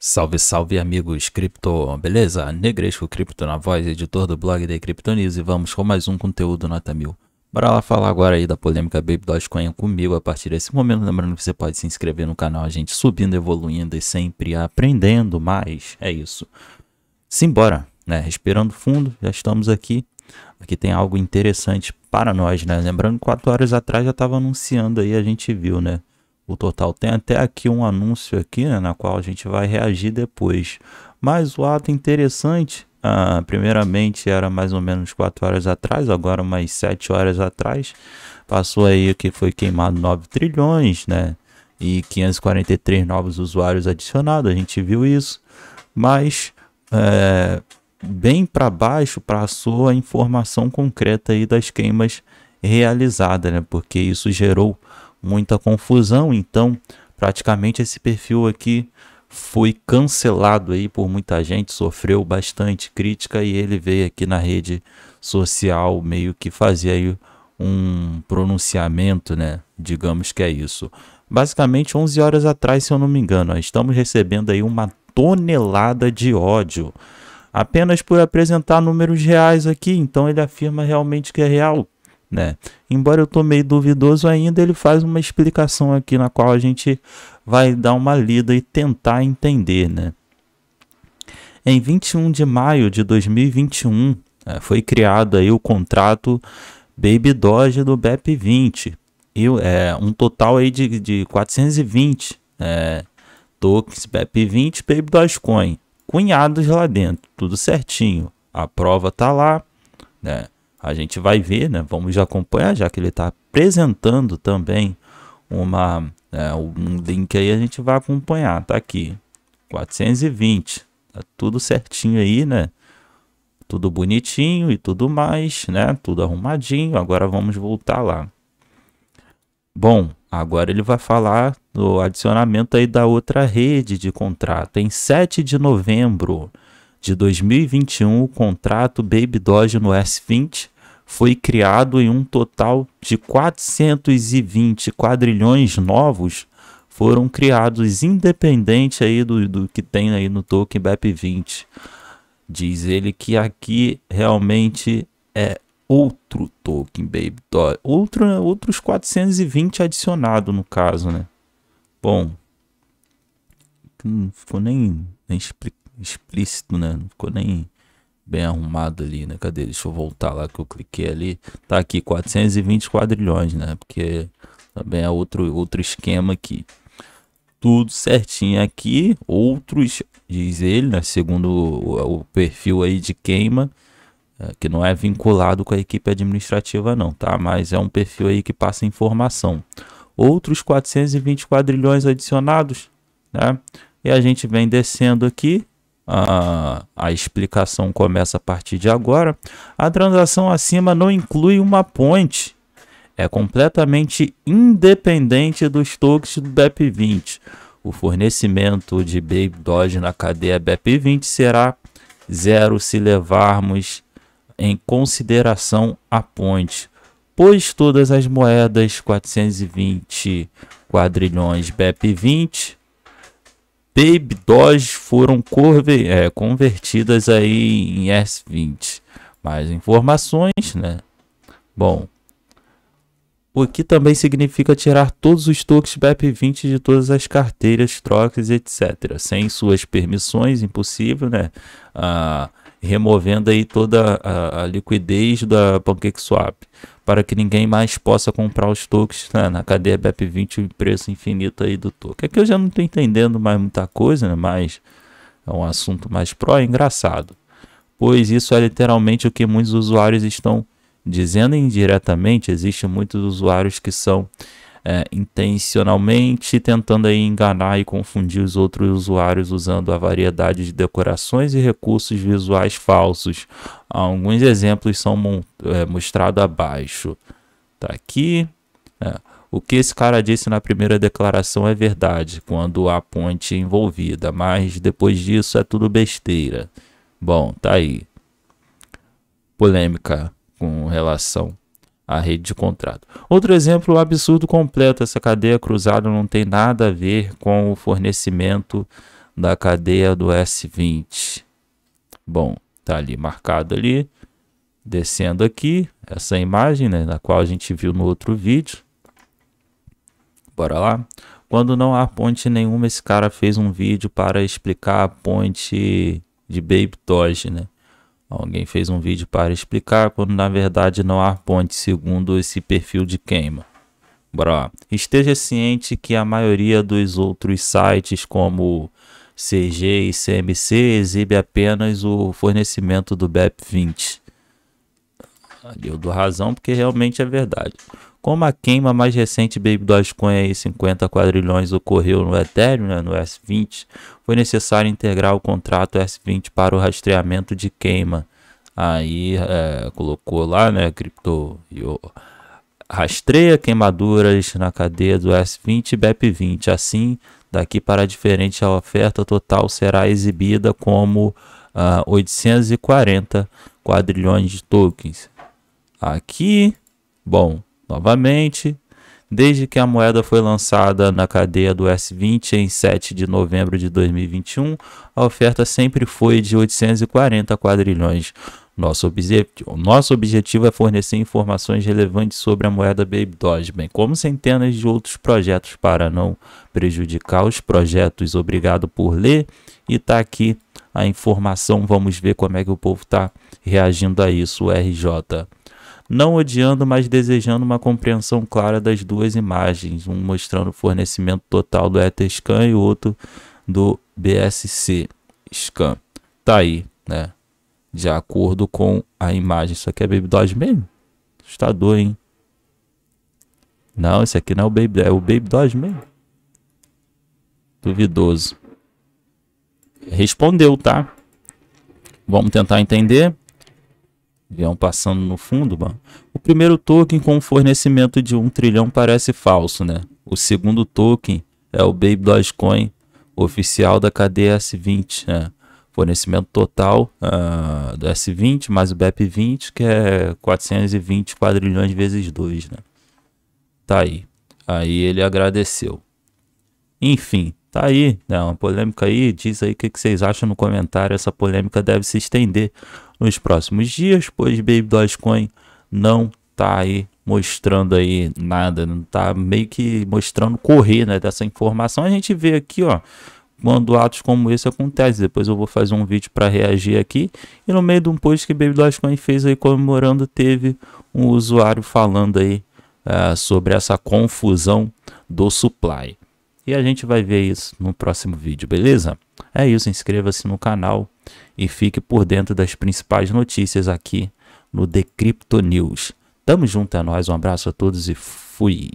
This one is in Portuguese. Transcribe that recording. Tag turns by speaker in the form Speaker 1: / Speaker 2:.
Speaker 1: Salve, salve amigos cripto, beleza? Negresco Cripto na voz, editor do blog da Crypto News e vamos com mais um conteúdo nota mil. Bora lá falar agora aí da polêmica Baby Dogecoin comigo a partir desse momento, lembrando que você pode se inscrever no canal, a gente subindo, evoluindo e sempre aprendendo mais, é isso. Simbora, né? Respirando fundo, já estamos aqui. Aqui tem algo interessante para nós, né? Lembrando que 4 horas atrás já estava anunciando aí, a gente viu, né? o total. Tem até aqui um anúncio aqui, né, na qual a gente vai reagir depois. Mas o ato interessante, ah, primeiramente era mais ou menos 4 horas atrás, agora mais 7 horas atrás. Passou aí que foi queimado 9 trilhões, né? E 543 novos usuários adicionados, a gente viu isso. Mas é, bem para baixo passou a informação concreta aí das queimas realizadas, né? Porque isso gerou muita confusão, então praticamente esse perfil aqui foi cancelado aí por muita gente, sofreu bastante crítica e ele veio aqui na rede social meio que fazer aí um pronunciamento, né? Digamos que é isso. Basicamente 11 horas atrás, se eu não me engano, nós estamos recebendo aí uma tonelada de ódio apenas por apresentar números reais aqui, então ele afirma realmente que é real né? Embora eu tô meio duvidoso ainda, ele faz uma explicação aqui na qual a gente vai dar uma lida e tentar entender, né? Em 21 de maio de 2021, é, foi criado aí o contrato Baby Doge do BEP20, e, é, um total aí de, de 420 é, tokens BEP20 Baby coin cunhados lá dentro, tudo certinho. A prova tá lá, né? A gente vai ver, né? Vamos acompanhar, já que ele está apresentando também uma, é, um link aí, a gente vai acompanhar. Tá aqui, 420, tá tudo certinho aí, né? Tudo bonitinho e tudo mais, né? Tudo arrumadinho. Agora vamos voltar lá. Bom, agora ele vai falar do adicionamento aí da outra rede de contrato em 7 de novembro de 2021, o contrato Baby Doge no S20 foi criado em um total de 420 quadrilhões novos foram criados independente aí do, do que tem aí no token BEP20. Diz ele que aqui realmente é outro token Baby Doge, outro, outros 420 adicionado no caso, né? Bom, não ficou nem, nem explicado explícito, né? Não ficou nem bem arrumado ali, né? Cadê? Deixa eu voltar lá que eu cliquei ali. Tá aqui 420 quadrilhões, né? Porque também é outro, outro esquema aqui. Tudo certinho aqui. Outros, diz ele, né? Segundo o, o perfil aí de queima, é, que não é vinculado com a equipe administrativa, não, tá? Mas é um perfil aí que passa informação. Outros 420 quadrilhões adicionados, né? E a gente vem descendo aqui a, ah, a explicação começa a partir de agora. A transação acima não inclui uma ponte. É completamente independente dos tokens do BEP20. O fornecimento de Baby Doge na cadeia BEP20 será zero se levarmos em consideração a ponte, pois todas as moedas 420 quadrilhões BEP20 Baby Doge foram é, convertidas aí em S20. Mais informações, né? Bom, o que também significa tirar todos os tokens BEP20 de todas as carteiras, trocas, etc. Sem suas permissões, impossível, né? Ah, removendo aí toda a, a liquidez da PancakeSwap para que ninguém mais possa comprar os tokens né, na cadeia BEP20, o preço infinito aí do token. Aqui é eu já não estou entendendo mais muita coisa, né, mas é um assunto mais pró, é engraçado, pois isso é literalmente o que muitos usuários estão dizendo indiretamente. Existem muitos usuários que são é, intencionalmente tentando aí enganar e confundir os outros usuários usando a variedade de decorações e recursos visuais falsos. Alguns exemplos são é, mostrados abaixo. Tá aqui. É. O que esse cara disse na primeira declaração é verdade, quando há ponte envolvida, mas depois disso é tudo besteira. Bom, tá aí. Polêmica com relação a rede de contrato. Outro exemplo absurdo completo: essa cadeia cruzada não tem nada a ver com o fornecimento da cadeia do S20. Bom, tá ali marcado ali. Descendo aqui, essa imagem, né, na qual a gente viu no outro vídeo. Bora lá. Quando não há ponte nenhuma, esse cara fez um vídeo para explicar a ponte de Baby Toge, né? Alguém fez um vídeo para explicar quando na verdade não há ponte segundo esse perfil de queima. Bro, esteja ciente que a maioria dos outros sites como CG e CMC exibe apenas o fornecimento do BEP20. Ali eu dou razão porque realmente é verdade. Como a queima mais recente Baby Dogecoin aí 50 quadrilhões ocorreu no Ethereum, né, no S20, foi necessário integrar o contrato S20 para o rastreamento de queima. Aí é, colocou lá, né, cripto rastreia queimaduras na cadeia do S20 e BEP20. Assim, daqui para diferente, a oferta total será exibida como uh, ah, 840 quadrilhões de tokens aqui. Bom, novamente, desde que a moeda foi lançada na cadeia do S20 em 7 de novembro de 2021, a oferta sempre foi de 840 quadrilhões. Nosso, obje nosso objetivo é fornecer informações relevantes sobre a moeda Baby Doge, bem como centenas de outros projetos para não prejudicar os projetos. Obrigado por ler e tá aqui a informação. Vamos ver como é que o povo está reagindo a isso, RJ não odiando, mas desejando uma compreensão clara das duas imagens, um mostrando o fornecimento total do EtherScan e o outro do BSC Scan. Tá aí, né? De acordo com a imagem. Isso aqui é Baby Dodge mesmo? Assustador, hein? Não, esse aqui não é o Baby, é o Baby Dodge mesmo. Duvidoso. Respondeu, tá? Vamos tentar entender vão passando no fundo, mano. O primeiro token com fornecimento de um trilhão parece falso, né? O segundo token é o Baby Dogecoin oficial da cadeia S20, né? Fornecimento total uh, do S20 mais o BEP20, que é 420 quadrilhões vezes 2, né? Tá aí. Aí ele agradeceu. Enfim, Tá aí, né, uma polêmica aí, diz aí o que, que vocês acham no comentário. Essa polêmica deve se estender nos próximos dias, pois Baby Dogecoin não tá aí mostrando aí nada, não tá meio que mostrando correr, né, dessa informação. A gente vê aqui, ó, quando atos como esse acontecem. Depois eu vou fazer um vídeo para reagir aqui. E no meio de um post que Baby Dogecoin fez aí comemorando, teve um usuário falando aí uh, sobre essa confusão do supply. E a gente vai ver isso no próximo vídeo, beleza? É isso, inscreva-se no canal e fique por dentro das principais notícias aqui no Decrypto News. Tamo junto, é nóis, um abraço a todos e fui!